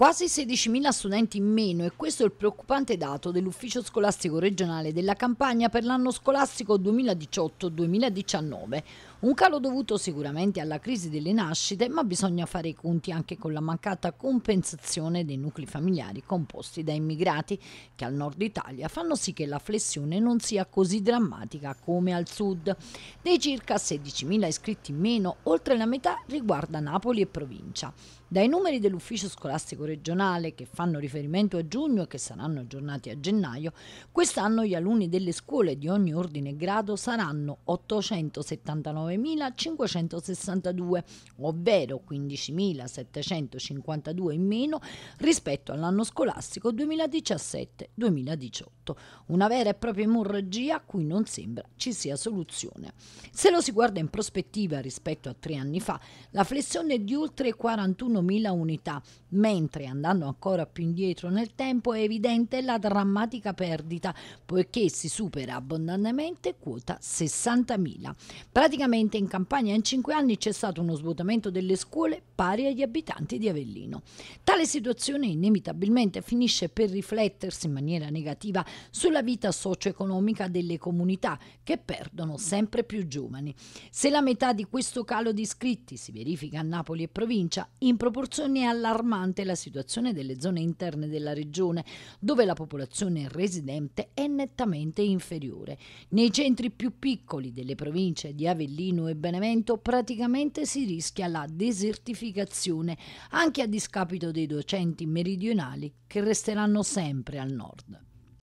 Quasi 16.000 studenti in meno e questo è il preoccupante dato dell'Ufficio Scolastico Regionale della Campania per l'anno scolastico 2018-2019. Un calo dovuto sicuramente alla crisi delle nascite, ma bisogna fare i conti anche con la mancata compensazione dei nuclei familiari composti da immigrati, che al nord Italia fanno sì che la flessione non sia così drammatica come al sud. Dei circa 16.000 iscritti in meno, oltre la metà riguarda Napoli e provincia. Dai numeri dell'ufficio scolastico regionale che fanno riferimento a giugno e che saranno aggiornati a gennaio, quest'anno gli alunni delle scuole di ogni ordine e grado saranno 879 19.562, ovvero 15.752 in meno rispetto all'anno scolastico 2017-2018. Una vera e propria emorragia a cui non sembra ci sia soluzione. Se lo si guarda in prospettiva rispetto a tre anni fa, la flessione è di oltre 41.000 unità, mentre andando ancora più indietro nel tempo è evidente la drammatica perdita, poiché si supera abbondantemente quota 60.000. Praticamente solamente in campagna in cinque anni c'è stato uno svuotamento delle scuole pari agli abitanti di Avellino. Tale situazione inevitabilmente finisce per riflettersi in maniera negativa sulla vita socio-economica delle comunità che perdono sempre più giovani. Se la metà di questo calo di iscritti si verifica a Napoli e provincia, in proporzione è allarmante la situazione delle zone interne della regione, dove la popolazione residente è nettamente inferiore. Nei centri più piccoli delle province di Avellino Torino e Benevento praticamente si rischia la desertificazione anche a discapito dei docenti meridionali che resteranno sempre al nord.